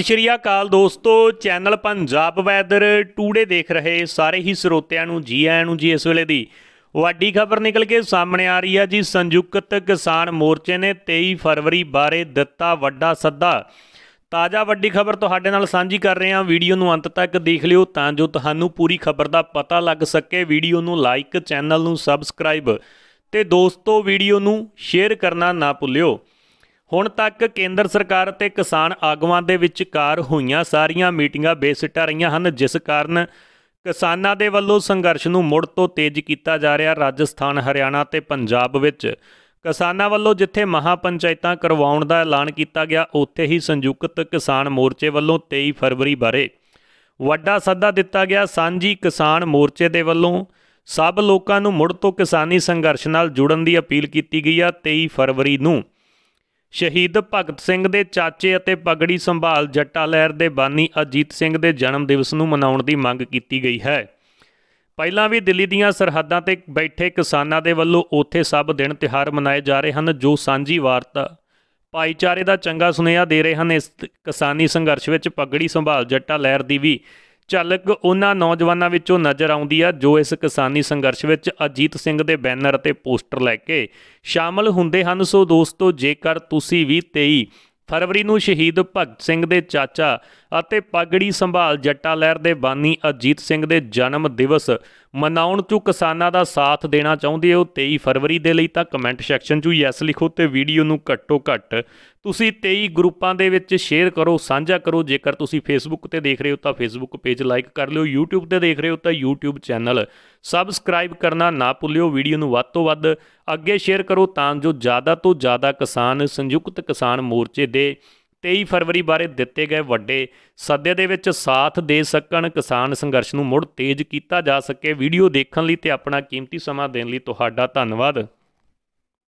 ਸਤਿ ਸ਼੍ਰੀ ਅਕਾਲ ਦੋਸਤੋ channel Punjab weather today ਦੇਖ ਰਹੇ ਸਾਰੇ ਹੀ ਸਰੋਤਿਆਂ ਨੂੰ ਜੀ ਆਇਆਂ ਨੂੰ ਜੀ ਇਸ ਵੇਲੇ ਦੀ ਵੱਡੀ ਖਬਰ ਨਿਕਲ ਕੇ ਸਾਹਮਣੇ ਆ ਰਹੀ ਹੈ ਜੀ ਸੰਯੁਕਤ ਕਿਸਾਨ ਮੋਰਚੇ ਨੇ 23 ਫਰਵਰੀ ਬਾਰੇ ਦਿੱਤਾ ਵੱਡਾ ਸੱਦਾ ਤਾਜ਼ਾ ਵੱਡੀ ਖਬਰ ਤੁਹਾਡੇ ਨਾਲ ਸਾਂਝੀ ਕਰ ਰਹੇ ਹਾਂ ਵੀਡੀਓ ਨੂੰ ਅੰਤ ਤੱਕ ਦੇਖ ਲਿਓ ਤਾਂ ਜੋ ਤੁਹਾਨੂੰ ਪੂਰੀ ਖਬਰ ਦਾ ਪਤਾ ਲੱਗ ਸਕੇ ਵੀਡੀਓ ਨੂੰ ਲਾਈਕ ਚੈਨਲ ਨੂੰ ਸਬਸਕ੍ਰਾਈਬ ਤੇ ਦੋਸਤੋ ਵੀਡੀਓ ਨੂੰ ਸ਼ੇਅਰ ਕਰਨਾ ਨਾ ਭੁੱਲਿਓ ਹੁਣ ਤੱਕ ਕੇਂਦਰ ਸਰਕਾਰ ਅਤੇ ਕਿਸਾਨ ਆਗੂਆਂ ਦੇ ਵਿਚਕਾਰ ਹੋਈਆਂ ਸਾਰੀਆਂ ਮੀਟਿੰਗਾਂ ਬੇਸਿੱਟਾ ਰਹੀਆਂ ਹਨ ਜਿਸ ਕਾਰਨ ਕਿਸਾਨਾਂ ਦੇ ਵੱਲੋਂ ਸੰਘਰਸ਼ ਨੂੰ ਮੁੜ ਤੋਂ ਤੇਜ਼ ਕੀਤਾ ਜਾ ਰਿਹਾ ਰਾਜਸਥਾਨ ਹਰਿਆਣਾ ਤੇ ਪੰਜਾਬ ਵਿੱਚ ਕਿਸਾਨਾਂ ਵੱਲੋਂ ਜਿੱਥੇ ਮਹਾ ਪੰਚਾਇਤਾਂ ਕਰਵਾਉਣ ਦਾ ਐਲਾਨ ਕੀਤਾ ਗਿਆ ਉੱਥੇ ਹੀ ਸੰਯੁਕਤ ਕਿਸਾਨ ਮੋਰਚੇ ਵੱਲੋਂ 23 ਫਰਵਰੀ ਬਾਰੇ ਵੱਡਾ ਸੱਦਾ ਦਿੱਤਾ ਗਿਆ ਸਾਂਝੀ ਕਿਸਾਨ ਮੋਰਚੇ ਦੇ ਵੱਲੋਂ ਸਭ ਲੋਕਾਂ ਨੂੰ ਮੁੜ ਤੋਂ ਕਿਸਾਨੀ ਸੰਘਰਸ਼ ਨਾਲ ਜੁੜਨ ਦੀ ਅਪੀਲ ਕੀਤੀ ਗਈ ਆ 23 ਫਰਵਰੀ ਨੂੰ ਸ਼ਹੀਦ ਭਗਤ ਸਿੰਘ ਦੇ ਚਾਚੇ ਅਤੇ ਪਗੜੀ ਸੰਭਾਲ ਜੱਟਾ ਲਹਿਰ ਦੇ ਬਾਨੀ ਅਜੀਤ ਸਿੰਘ ਦੇ ਜਨਮ ਦਿਵਸ ਨੂੰ ਮਨਾਉਣ ਦੀ ਮੰਗ ਕੀਤੀ ਗਈ ਹੈ ਪਹਿਲਾਂ ਵੀ ਦਿੱਲੀ ਦੀਆਂ ਸਰਹੱਦਾਂ ਤੇ ਬੈਠੇ ਕਿਸਾਨਾਂ ਦੇ ਵੱਲੋਂ ਉੱਥੇ ਸਭ ਦਿਨ ਤਿਹਾਰ ਮਨਾਏ ਜਾ ਰਹੇ ਹਨ ਜੋ ਸਾਂਝੀ ਵਾਰਤਾ ਭਾਈਚਾਰੇ ਦਾ ਚੰਗਾ ਸੁਨੇਹਾ ਦੇ ਰਹੇ ਹਨ ਇਸ ਕਿਸਾਨੀ ਸੰਘਰਸ਼ ਵਿੱਚ ਪਗੜੀ ਸੰਭਾਲ ਜੱਟਾ ਲਹਿਰ ਦੀ ਵੀ ਝਲਕ ਉਹਨਾਂ ਨੌਜਵਾਨਾਂ ਵਿੱਚੋਂ ਨਜ਼ਰ ਆਉਂਦੀ ਆ ਜੋ ਇਸ ਕਿਸਾਨੀ ਸੰਘਰਸ਼ ਵਿੱਚ ਅਜੀਤ ਸਿੰਘ ਦੇ ਬੈਨਰ ਅਤੇ ਪੋਸਟਰ ਲੈ ਕੇ ਸ਼ਾਮਲ ਹੁੰਦੇ ਹਨ ਸੋ ਦੋਸਤੋ ਜੇਕਰ ਤੁਸੀਂ ਵੀ 23 ਫਰਵਰੀ ਨੂੰ ਸ਼ਹੀਦ ਭਗਤ ਸਿੰਘ ਦੇ ਚਾਚਾ ਅਤੇ ਪਗੜੀ ਸੰਭਾਲ ਜੱਟਾ ਲਹਿਰ ਦੇ ਬਾਨੀ ਅਜੀਤ ਸਿੰਘ ਦੇ ਜਨਮ ਦਿਵਸ ਮਨਾਉਣ 'ਚ ਕਿਸਾਨਾਂ ਦਾ ਸਾਥ ਦੇਣਾ ਚਾਹੁੰਦੇ ਹੋ 23 ਫਰਵਰੀ ਦੇ ਲਈ ਤਾਂ ਕਮੈਂਟ ਸੈਕਸ਼ਨ 'ਚ ਯੈਸ ਲਿਖੋ ਤੇ ਵੀਡੀਓ ਨੂੰ ਘੱਟੋ ਘੱਟ ਤੁਸੀਂ 23 ਗਰੁੱਪਾਂ ਦੇ ਵਿੱਚ ਸ਼ੇਅਰ ਕਰੋ ਸਾਂਝਾ ਕਰੋ ਜੇਕਰ ਤੁਸੀਂ ਫੇਸਬੁੱਕ ਤੇ ਦੇਖ ਰਹੇ ਹੋ ਤਾਂ ਫੇਸਬੁੱਕ ਪੇਜ ਲਾਈਕ ਕਰ ਲਿਓ YouTube ਤੇ ਦੇਖ ਰਹੇ ਹੋ ਤਾਂ YouTube ਚੈਨਲ ਸਬਸਕ੍ਰਾਈਬ ਕਰਨਾ ਨਾ ਭੁੱਲਿਓ ਵੀਡੀਓ ਨੂੰ ਵੱਧ ਤੋਂ ਵੱਧ ਅੱਗੇ ਸ਼ੇਅਰ ਕਰੋ ਤਾਂ ਜੋ ਜ਼ਿਆਦਾ ਤੋਂ ਜ਼ਿਆਦਾ ਕਿਸਾਨ ਸੰਯੁਕਤ ਕਿਸਾਨ ਮੋਰਚੇ ਦੇ 23 ਫਰਵਰੀ ਬਾਰੇ ਦਿੱਤੇ ਗਏ ਵੱਡੇ ਸੱਦੇ ਦੇ ਵਿੱਚ ਸਾਥ ਦੇ ਸਕਣ ਕਿਸਾਨ ਸੰਘਰਸ਼ ਨੂੰ ਮੁੜ ਤੇਜ਼ ਕੀਤਾ ਜਾ ਸਕੇ ਵੀਡੀਓ ਦੇਖਣ ਲਈ ਤੇ ਆਪਣਾ ਕੀਮਤੀ ਸਮਾਂ ਦੇਣ ਲਈ ਤੁਹਾਡਾ ਧੰਨਵਾਦ